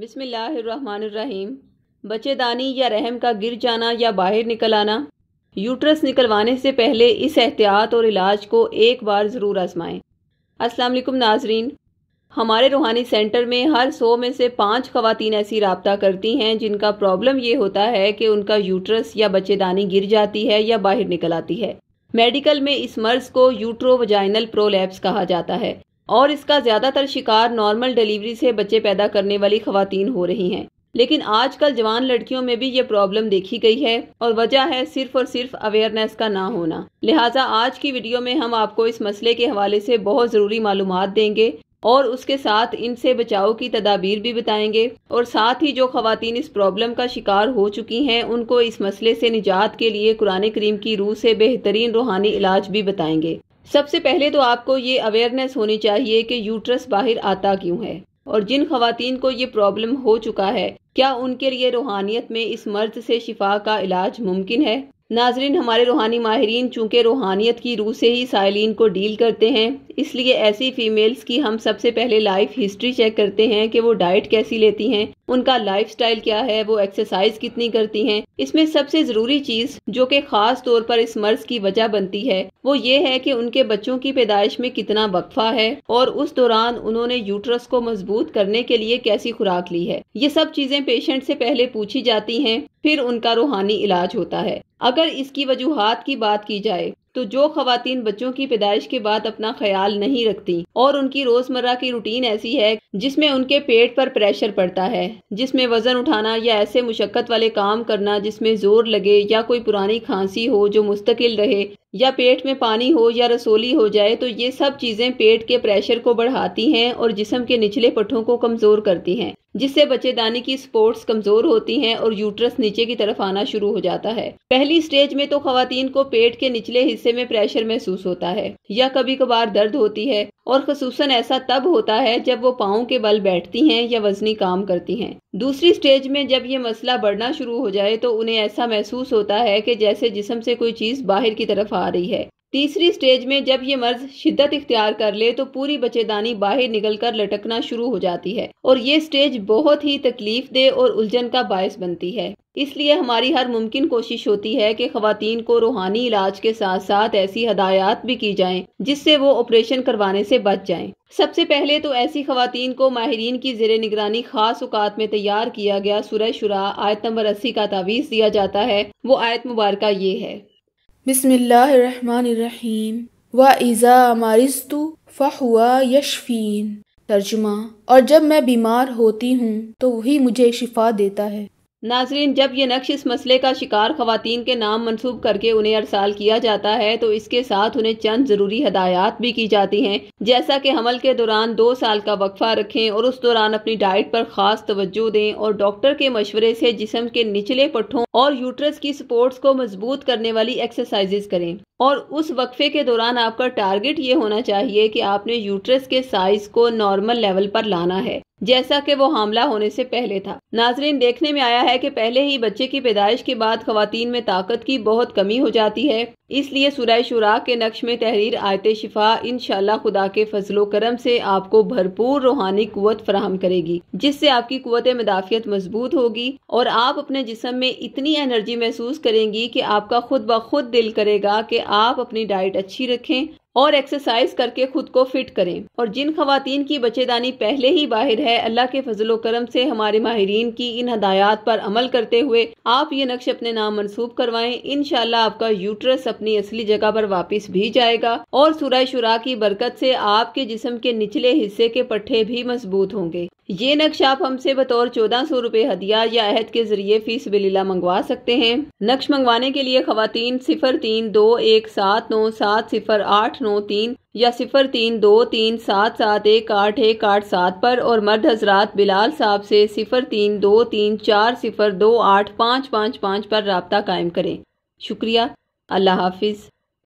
बिस्मिल्लाहिर्रहमानिर्रहीम बच्चेदानी या रहम का गिर जाना या बाहर निकल आना यूट्रस निकलवाने से पहले इस एहतियात और इलाज को एक बार ज़रूर आजमाएं अस्सलाम वालेकुम नाजरीन हमारे रूहानी सेंटर में हर सौ में से पाँच खवतिन ऐसी रबता करती हैं जिनका प्रॉब्लम ये होता है कि उनका यूट्रस या बच्चेदानी गिर जाती है या बाहर निकल आती है मेडिकल में इस मर्ज को यूट्रोवजाइनल प्रोलैप्स कहा जाता है और इसका ज़्यादातर शिकार नॉर्मल डिलीवरी से बच्चे पैदा करने वाली खातन हो रही हैं लेकिन आजकल जवान लड़कियों में भी ये प्रॉब्लम देखी गई है और वजह है सिर्फ और सिर्फ अवेयरनेस का ना होना लिहाजा आज की वीडियो में हम आपको इस मसले के हवाले से बहुत ज़रूरी मालूम देंगे और उसके साथ इनसे बचाव की तदाबीर भी बताएंगे और साथ ही जो खातन इस प्रॉब्लम का शिकार हो चुकी हैं उनको इस मसले से निजात के लिए कुरान करीम की रूह से बेहतरीन रूहानी इलाज भी बताएंगे सबसे पहले तो आपको ये अवेयरनेस होनी चाहिए कि यूट्रस बाहर आता क्यों है और जिन खातन को ये प्रॉब्लम हो चुका है क्या उनके लिए रूहानियत में इस मर्द से शिफा का इलाज मुमकिन है नाजरीन हमारे रूहानी माहरीन चूंकि रूहानियत की रूह से ही साइलिन को डील करते हैं इसलिए ऐसी फ़ीमेल्स की हम सबसे पहले लाइफ हिस्ट्री चेक करते हैं कि वो डाइट कैसी लेती हैं उनका लाइफस्टाइल क्या है वो एक्सरसाइज कितनी करती हैं इसमें सबसे ज़रूरी चीज़ जो कि ख़ास तौर पर इस मर्ज की वजह बनती है वो ये है कि उनके बच्चों की पैदाइश में कितना वक्फा है और उस दौरान उन्होंने यूट्रस को मजबूत करने के लिए कैसी खुराक ली है ये सब चीज़ें पेशेंट से पहले पूछी जाती हैं फिर उनका रूहानी इलाज होता है अगर इसकी वजूहत की बात की जाए तो जो खातन बच्चों की पैदाइश के बाद अपना ख्याल नहीं रखती और उनकी रोजमर्रा की रूटीन ऐसी है जिसमें उनके पेट पर प्रेशर पड़ता है जिसमें वजन उठाना या ऐसे मुशक्क़त वाले काम करना जिसमें जोर लगे या कोई पुरानी खांसी हो जो मुस्तकिल रहे या पेट में पानी हो या रसोली हो जाए तो ये सब चीज़ें पेट के प्रेशर को बढ़ाती हैं और जिसम के निचले पट्टों को कमज़ोर करती हैं जिससे बच्चेदानी की स्पोर्ट्स कमजोर होती हैं और यूट्रस नीचे की तरफ आना शुरू हो जाता है पहली स्टेज में तो खातन को पेट के निचले हिस्से में प्रेशर महसूस होता है या कभी कभार दर्द होती है और खसूस ऐसा तब होता है जब वो पाओ के बल बैठती हैं या वजनी काम करती हैं दूसरी स्टेज में जब ये मसला बढ़ना शुरू हो जाए तो उन्हें ऐसा महसूस होता है कि जैसे जिसम से कोई चीज बाहर की तरफ आ रही है तीसरी स्टेज में जब ये मर्ज शिद्दत इख्तियार कर ले तो पूरी बचेदानी बाहर निकल कर लटकना शुरू हो जाती है और ये स्टेज बहुत ही तकलीफ दे और उलझन का बायस बनती है इसलिए हमारी हर मुमकिन कोशिश होती है कि खातन को रूहानी इलाज के साथ साथ ऐसी हदायत भी की जाएं जिससे वो ऑपरेशन करवाने से बच जाएं। सबसे पहले तो ऐसी खातन को माहरीन की जेर निगरानी खास औकात में तैयार किया गया सुरह शुरा आयत नंबर अस्सी का तावीज़ दिया जाता है वो आयत मुबारक ये है बिसमीम व ईज़ा मारिस्तु फ़हुआ यशफ़ीन तर्जुमा और जब मैं बीमार होती हूँ तो वही मुझे शिफा देता है नाजरीन जब ये नक्श इस मसले का शिकार खुवान के नाम मनसूब करके उन्हें अरसाल किया जाता है तो इसके साथ उन्हें चंद ज़रूरी हदायत भी की जाती हैं जैसा कि हमल के दौरान दो साल का वक्फा रखें और उस दौरान अपनी डाइट पर खास तवज्जो दें और डॉक्टर के मशवरे से जिसम के निचले पट्टों और यूट्रस की सपोर्ट्स को मजबूत करने वाली एक्सरसाइजेज करें और उस वक्फे के दौरान आपका टारगेट ये होना चाहिए कि आपने यूट्रस के साइज को नॉर्मल लेवल पर लाना है जैसा कि वो हमला होने से पहले था नाजरीन देखने में आया है कि पहले ही बच्चे की पैदाइश के बाद खातन में ताकत की बहुत कमी हो जाती है इसलिए सुरह शुरा के नक्श में तहरीर आयत शिफा इन खुदा के फजलो करम से आपको भरपूर रूहानी कुत फराहम करेगी जिससे आपकी कुत मदाफियत मजबूत होगी और आप अपने जिसम में इतनी एनर्जी महसूस करेंगी कि आपका खुद ब खुद दिल करेगा कि आप अपनी डाइट अच्छी रखें और एक्सरसाइज करके खुद को फिट करें और जिन खातन की बचेदानी पहले ही बाहर है अल्लाह के फजलो करम से हमारे माहरीन की इन हदायत पर अमल करते हुए आप ये नक्श अपने नाम मनसूब करवाएं इन आपका यूट्रस अपनी असली जगह पर वापस भी जाएगा और सुरह शुरा की बरकत से आपके जिसम के निचले हिस्से के पट्टे भी मजबूत होंगे ये नक्श आप हमसे बतौर चौदह सौ रूपए हदिया या अहद के जरिए फीस बिलीला मंगवा सकते हैं नक्श मंगवाने के लिए खातन सिफर तीन दो एक सात नौ सात सिफर आठ नौ तीन या सिफर तीन दो तीन सात सात एक आठ एक आठ सात पर और मर्द हजरात बिलाल साहब से सिफर तीन दो तीन चार सिफर दो आठ पाँच पाँच पाँच पर रबता कायम करें शुक्रिया अल्लाह हाफिज़